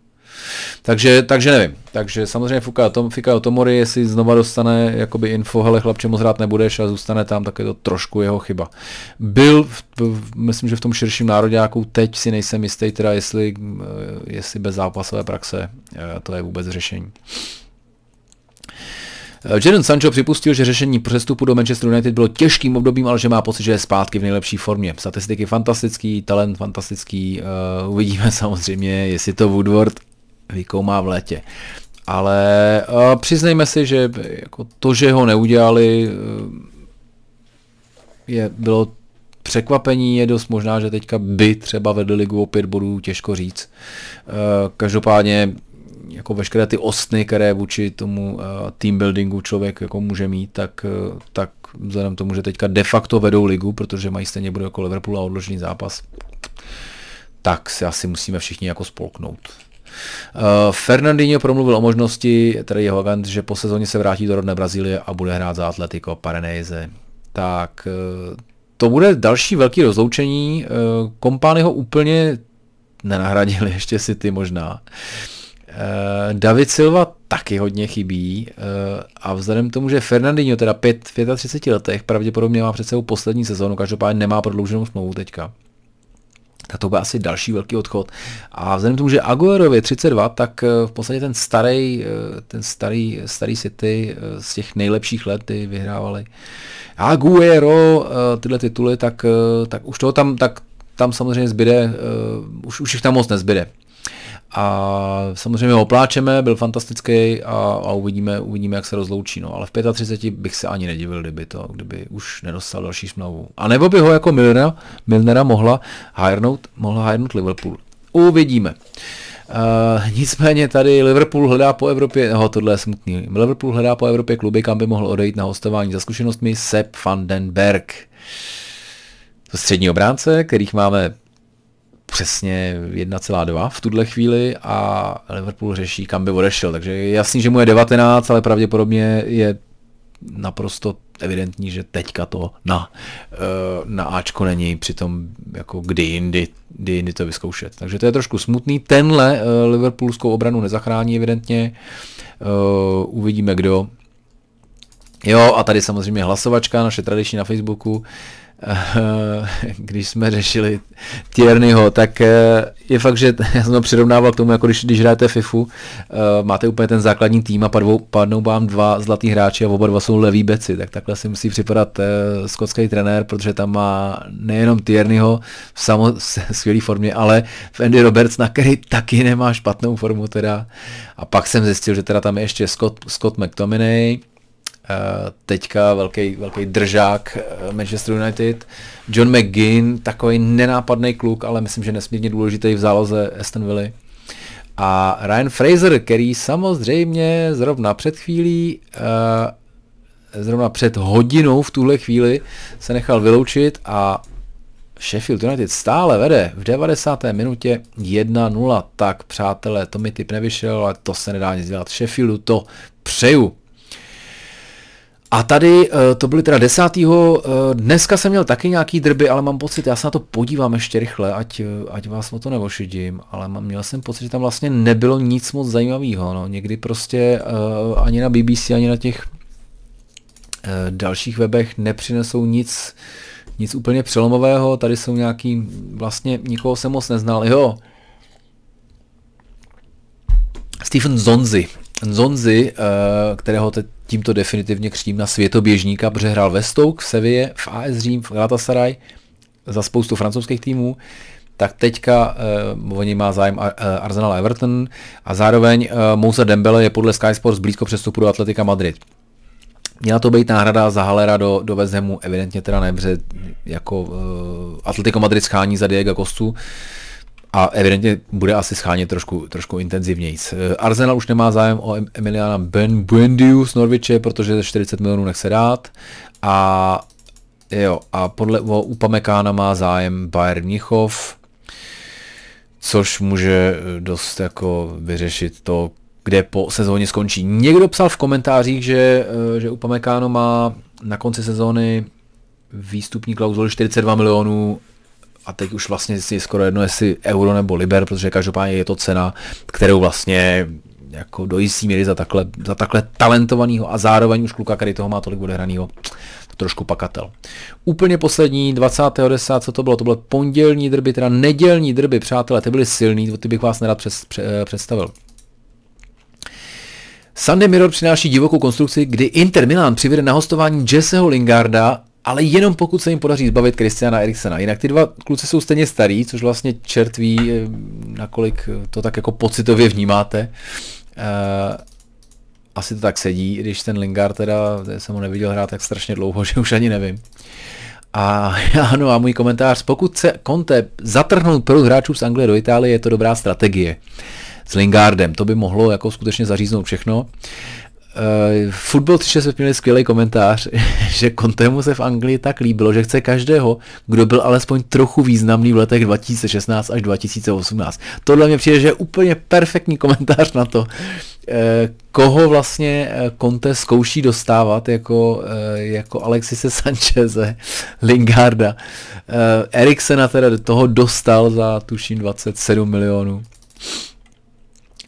Takže, takže nevím. Takže samozřejmě Fuka, Tom, Fika Tomory, jestli znova dostane jakoby info, hele chlapče moc rád nebudeš a zůstane tam, tak je to trošku jeho chyba. Byl, v, v, myslím, že v tom širším nároďáku, teď si nejsem jistý, teda jestli, eh, jestli bez zápasové praxe eh, to je vůbec řešení. Eh, Jadon Sancho připustil, že řešení přestupu do Manchester United bylo těžkým obdobím, ale že má pocit, že je zpátky v nejlepší formě. Statistiky fantastický, talent fantastický, uh, uvidíme samozřejmě, jestli to Woodward vykoumá v létě. Ale eh, přiznejme si, že jako to, že ho neudělali, eh, je, bylo překvapení je dost možná, že teďka by třeba vedli ligu o pět bodů, těžko říct. Eh, každopádně jako veškeré ty ostny, které vůči tomu team buildingu člověk jako může mít, tak, tak vzhledem tomu, že teďka de facto vedou ligu, protože mají stejně bude jako Liverpool a odložený zápas, tak se asi musíme všichni jako spolknout. Eh, Fernandinho promluvil o možnosti, tedy jeho agent, že po sezóně se vrátí do rodné Brazílie a bude hrát za Atletico Paranese. Tak eh, to bude další velký rozloučení. Eh, Kompány ho úplně nenahradili, ještě si ty možná. David Silva taky hodně chybí a vzhledem k tomu, že Fernandinho teda 5, 35 letech pravděpodobně má před sebou poslední sezonu, každopádně nemá prodlouženou smlouvu teďka, tak to bude asi další velký odchod. A vzhledem k tomu, že Aguero je 32, tak eh, v podstatě ten starý, eh, ten starý, starý City eh, z těch nejlepších let, ty vyhrávali. Aguero, tyhle tituly, tak, tak už toho tam, tak tam samozřejmě zbyde, uh, už, už jich tam moc nezbyde. A samozřejmě ho pláčeme, byl fantastický a, a uvidíme, uvidíme, jak se rozloučí. No. Ale v 35 bych se ani nedivil, kdyby to, kdyby už nedostal další smlouvu. A nebo by ho jako Milnera, Milnera mohla hajrnout, mohla hajrnout Liverpool. Uvidíme. Uh, nicméně tady Liverpool hledá po Evropě, no tohle je smutný, Liverpool hledá po Evropě kluby, kam by mohl odejít na hostování za zkušenostmi Sepp van den Berg. To střední obránce, kterých máme přesně 1,2 v tuhle chvíli a Liverpool řeší, kam by odešel. Takže je jasný, že mu je 19, ale pravděpodobně je naprosto evidentní, že teďka to na, eh, na Ačko není, přitom jako kdy jindy, kdy jindy to vyzkoušet. Takže to je trošku smutný. Tenhle eh, Liverpoolskou obranu nezachrání evidentně. Eh, uvidíme, kdo. Jo, a tady samozřejmě hlasovačka, naše tradiční na Facebooku. Eh, když jsme řešili Tierneyho, tak eh, je fakt, že já jsem to přirovnával k tomu, jako když, když hrajete FIFU, eh, máte úplně ten základní tým a padnou, padnou vám dva zlatý hráči a oba dva jsou leví beci, tak takhle si musí připadat skotský trenér, protože tam má nejenom Tierneyho v samo skvělé formě, ale v Andy Roberts, na který taky nemá špatnou formu teda. A pak jsem zjistil, že teda tam je ještě Scott, Scott McTominay, Eh, teďka velký, velký držák eh, Manchester United. John McGinn, takový nenápadný kluk, ale myslím, že nesmírně důležitý v záloze Aston Villa. A Ryan Fraser, který samozřejmě zrovna před chvílí, eh, zrovna před hodinou v tuhle chvíli se nechal vyloučit a Sheffield United stále vede v 90. minutě 1-0. Tak přátelé, to mi typ nevyšel, ale to se nedá nic dělat. Sheffieldu to přeju. A tady eh, to byly teda desátýho, eh, dneska jsem měl taky nějaký drby, ale mám pocit, já se na to podívám ještě rychle, ať, eh, ať vás o to nevošidím, ale mám, měl jsem pocit, že tam vlastně nebylo nic moc zajímavého, no. někdy prostě ani na BBC, ani na těch dalších webech nepřinesou nic, nic úplně přelomového, tady jsou nějaký, vlastně nikoho jsem moc neznal, jo. Stephen Zonzi, Zonzi, kterého teď tímto definitivně křtím na světoběžníka, protože hrál ve Stoke, v Sevě, v AS Řím, v Galatasaray, za spoustu francouzských týmů, tak teďka uh, o něj má zájem eh, Arsenal Everton a zároveň uh, Moussa Dembele je podle Sky Sports blízko přestupu do Atletika Madrid. Měla to být náhrada za Halera do, do West Hamu, evidentně teda ne, jako uh, Atletico Madrid schání za Diego Costu, a evidentně bude asi schánět trošku, trošku intenzivněji. Eh, Arsenal už nemá zájem o Emiliana ben Buendiu z Norviče, protože ze 40 milionů nechce dát a jo, a podle o Upamekána má zájem Bayern Mnichov, což může eh, dost jako vyřešit to, kde po sezóně skončí. Někdo psal v komentářích, že, eh, že Upamekáno má na konci sezóny výstupní klauzuli 42 milionů a teď už vlastně si skoro jedno, jestli euro nebo liber, protože každopádně je to cena, kterou vlastně jako do jistý míry za takhle, za takhle talentovaného a zároveň už kluka, který toho má tolik odehraného, to trošku pakatel. Úplně poslední, 20.10. co to bylo? To bylo pondělní drby, teda nedělní drby, přátelé, ty byly silný, ty bych vás nerad přes, pře, eh, představil. Sunday Mirror přináší divokou konstrukci, kdy Inter Milan přivede na hostování Jesseho Lingarda ale jenom pokud se jim podaří zbavit Kristiana Eriksena. Jinak ty dva kluci jsou stejně starý, což vlastně čert ví, eh, nakolik to tak jako pocitově vnímáte. Eh, asi to tak sedí, když ten Lingard teda, jsem ho neviděl hrát tak strašně dlouho, že už ani nevím. A ano, a můj komentář, pokud se Conte zatrhnout prud hráčů z Anglie do Itálie, je to dobrá strategie s Lingardem. To by mohlo jako skutečně zaříznout všechno. Uh, Football 36 měli skvělý komentář, že Contemu se v Anglii tak líbilo, že chce každého, kdo byl alespoň trochu významný v letech 2016 až 2018. Tohle mě přijde, že je úplně perfektní komentář na to, uh, koho vlastně eh, Conte zkouší dostávat jako, uh, jako Alexise Sancheze, Lingarda. Eriksena teda toho dostal za tuším 27 milionů.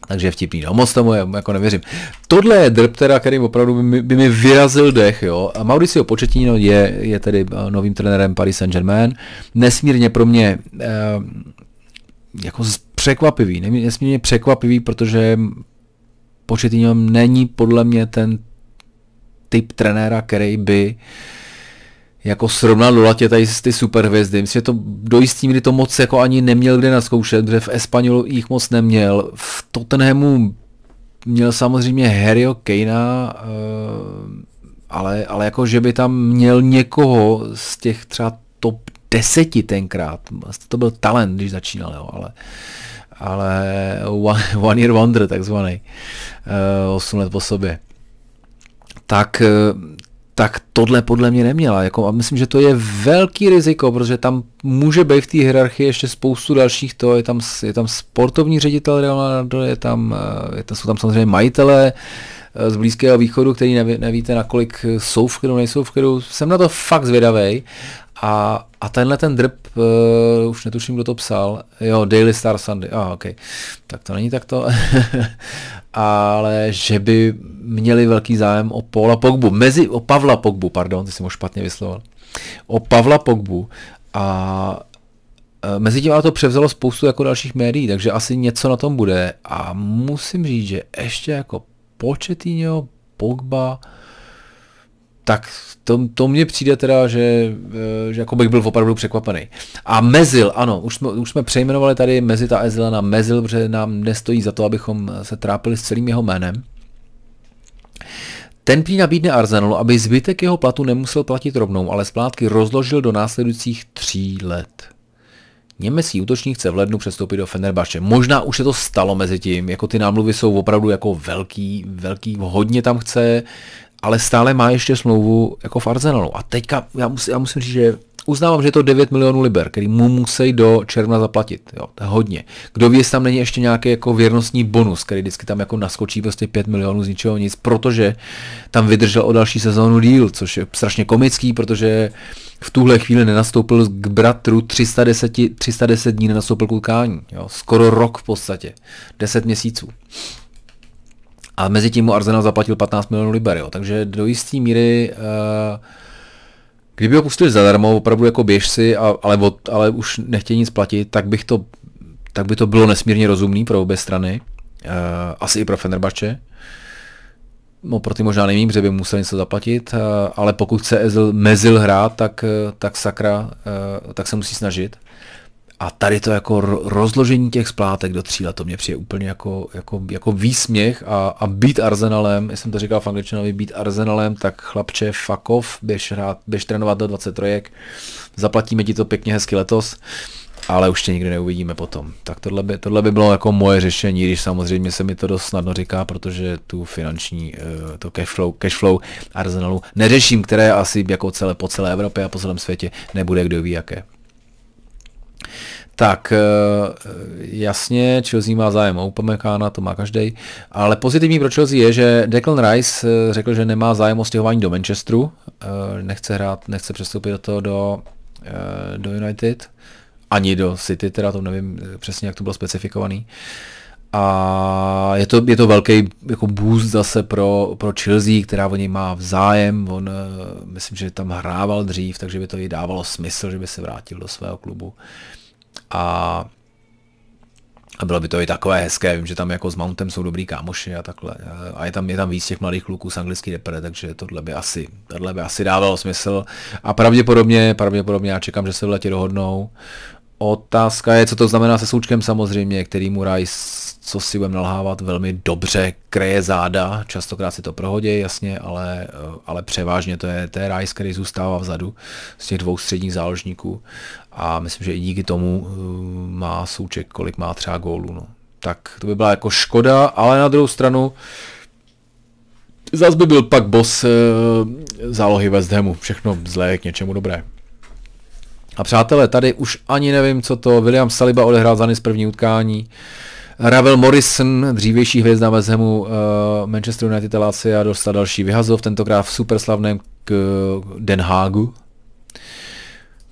Takže vtipný, no moc tomu je, jako nevěřím. Tohle je drb teda, který opravdu by mi, by mi vyrazil dech, jo. A Mauricio Početino je, je tedy eh, novým trenérem Paris Saint-Germain. Nesmírně pro mě eh, jako překvapivý, nesmírně překvapivý, protože Početino není podle mě ten typ trenéra, který by eh, jako do latě tady s ty superhvězdy. Myslím, že to do jistý míry to moc jako ani neměl kde naskoušet, protože v Espanělu jich moc neměl. V Tottenhamu měl samozřejmě Harryho Kanea, eh, ale, ale jako že by tam měl někoho z těch třeba top deseti tenkrát. Vlastně to byl talent, když začínal, jo, ale ale one, one year wonder takzvaný, 8 eh, let po sobě. Tak eh, tak tohle podle mě neměla. Jako, a myslím, že to je velký riziko, protože tam může být v té hierarchii ještě spoustu dalších to, je tam, je tam sportovní ředitel Real Madrid, je tam, eh, je tam, jsou tam samozřejmě majitele eh, z Blízkého východu, který neví, nevíte, nakolik jsou v klidu, nejsou v klidu. Jsem na to fakt zvědavý. A, a tenhle ten drb, uh, už netuším, kdo to psal, jo, Daily Star Sunday, ah, ok, tak to není takto, ale že by měli velký zájem o Paula Pogbu, mezi, o Pavla Pogbu, pardon, ty jsem ho špatně vyslovil, o Pavla Pogbu a eh, Mezi tím ale to převzalo spoustu jako dalších médií, takže asi něco na tom bude. A musím říct, že ještě jako početíňo, Pogba, uh, tak to, to mně přijde teda, že, eh, že jako bych byl opravdu překvapený. A Mezil, ano, už jsme, už jsme přejmenovali tady Mezi ta Ezila na Mezil, protože nám nestojí za to, abychom se trápili s celým jeho jménem. Ten prý nabídne Arsenalu, aby zbytek jeho platu nemusel platit rovnou, ale splátky rozložil do následujících tří let. Německý útočník chce v lednu přestoupit do Fenerbahce. Možná už se to stalo mezi tím, jako ty námluvy jsou opravdu jako velký, velký, hodně tam chce, ale stále má ještě smlouvu jako v Arsenalu. A teďka já, musím, já musím říct, že uznávám, že je to 9 milionů liber, který mu musí do června zaplatit. Jo, to je hodně. Kdo ví, jestli tam není ještě nějaký jako věrnostní bonus, který vždycky tam jako naskočí prostě 5 milionů z ničeho nic, protože tam vydržel o další sezónu díl, což je strašně komický, protože v tuhle chvíli nenastoupil k bratru 310, 310 dní nenastoupil k utkání. Jo, skoro rok v podstatě. 10 měsíců. A mezi tím mu Arsenal zaplatil 15 milionů liber, jo. takže do jisté míry uh, Kdyby ho pustili zadarmo, opravdu jako běžci, a, ale, od, ale už nechtějí nic platit, tak, bych to, tak by to bylo nesmírně rozumný pro obě strany. Uh, asi i pro Fenerbahce. No, pro ty možná nejmím, že by musel něco zaplatit, uh, ale pokud chce Ezil mezil hrát, tak, uh, tak sakra, uh, tak se musí snažit. A tady to jako rozložení těch splátek do tří let, to mě přijde úplně jako, jako, jako výsměch a, a být Arsenalem, já jsem to říkal v angličtinovi, být Arsenalem, tak chlapče, fuck off, běž, hrát, běž trénovat do 23, zaplatíme ti to pěkně hezky letos, ale už tě nikdy neuvidíme potom. Tak tohle by, tohle by bylo jako moje řešení, když samozřejmě se mi to dost snadno říká, protože tu finanční, eh, to cashflow, cashflow Arsenalu neřeším, které asi jako celé po celé Evropě a po celém světě nebude kdo ví jaké tak eh, jasně, Chelsea má zájem o Upamecana, to má každý, ale pozitivní pro Chelsea je, že Declan Rice eh, řekl, že nemá zájem o stěhování do Manchesteru, eh, nechce hrát, nechce přestoupit do toho do, do United, ani do City, teda to nevím přesně, jak to bylo specifikovaný. A je to, je to velký jako boost zase pro, pro Chelsea, která o něj má zájem. On, myslím, že tam hrával dřív, takže by to i dávalo smysl, že by se vrátil do svého klubu. Uh, a a bylo by to i takové hezké, vím, že tam jako s Mountem jsou dobrý kámoši a takhle. A je tam, je tam víc těch mladých kluků z anglický depre, takže tohle by asi, tohle by asi dávalo smysl. A pravděpodobně, pravděpodobně já čekám, že se v letě dohodnou. Otázka je, co to znamená se Součkem samozřejmě, který mu raj, co si budeme nalhávat, velmi dobře kreje záda, častokrát si to prohodí, jasně, ale, ale převážně to je, to je Rice, který zůstává vzadu z těch dvou středních záložníků a myslím, že i díky tomu uh, má Souček, kolik má třeba gólů. No. Tak to by byla jako škoda, ale na druhou stranu zase by byl pak boss e, zálohy West Hamu. Všechno zlé k něčemu dobré. A přátelé, tady už ani nevím, co to. William Saliba odehrál za z první utkání. Ravel Morrison, dřívější hvězda West Hamu, uh, Manchester United a dostal další vyhazov, tentokrát v superslavném k Den Hagu,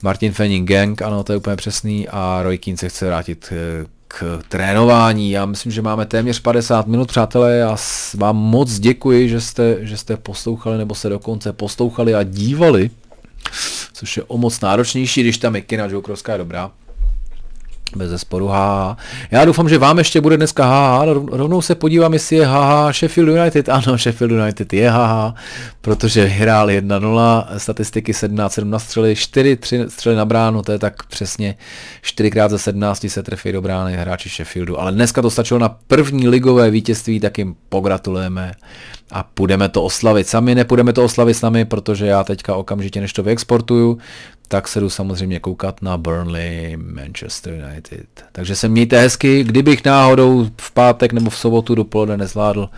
Martin Fenning Gang, ano, to je úplně přesný, a Roy Keane se chce vrátit eh, k trénování. Já myslím, že máme téměř 50 minut, přátelé. Já vám moc děkuji, že jste, že jste poslouchali nebo se dokonce poslouchali a dívali, což je o moc náročnější, když tam mikina Joe Crosska je dobrá. Bez zesporu HH. Já doufám, že vám ještě bude dneska HH. Rovnou se podívám, jestli je HH Sheffield United. Ano, Sheffield United je HH, protože hrál 1-0, statistiky 17-7 střely, 4-3 střely na bránu, to je tak přesně 4x ze 17 se trefí do brány hráči Sheffieldu. Ale dneska to stačilo na první ligové vítězství, tak jim pogratulujeme a půjdeme to oslavit sami, nepůjdeme to oslavit sami, protože já teďka okamžitě, než to vyexportuju, tak se jdu samozřejmě koukat na Burnley, Manchester United. Takže se mějte hezky, kdybych náhodou v pátek nebo v sobotu dopoledne nezvládl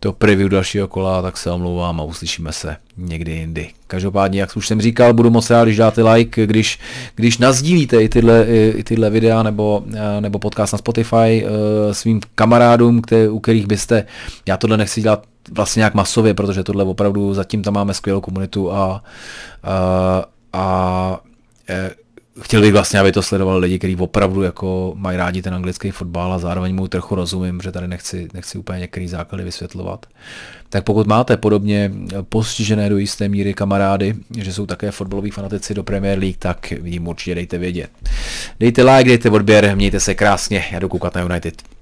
to preview dalšího kola, tak se omlouvám a uslyšíme se někdy jindy. Každopádně, jak už jsem říkal, budu moc rád, když dáte like, když, když nazdílíte i tyhle, i tyhle videa nebo, eh, nebo podcast na Spotify eh, svým kamarádům, který, u kterých byste, já tohle nechci dělat vlastně nějak masově, protože tohle opravdu zatím tam máme skvělou komunitu a, a a e, chtěl bych vlastně, aby to sledoval lidi, kteří opravdu jako mají rádi ten anglický fotbal a zároveň mu trochu rozumím, že tady nechci, nechci úplně některý základy vysvětlovat. Tak pokud máte podobně postižené do jisté míry kamarády, že jsou také fotbaloví fanatici do Premier League, tak jim určitě dejte vědět. Dejte like, dejte odběr, mějte se krásně, já jdu koukat na United.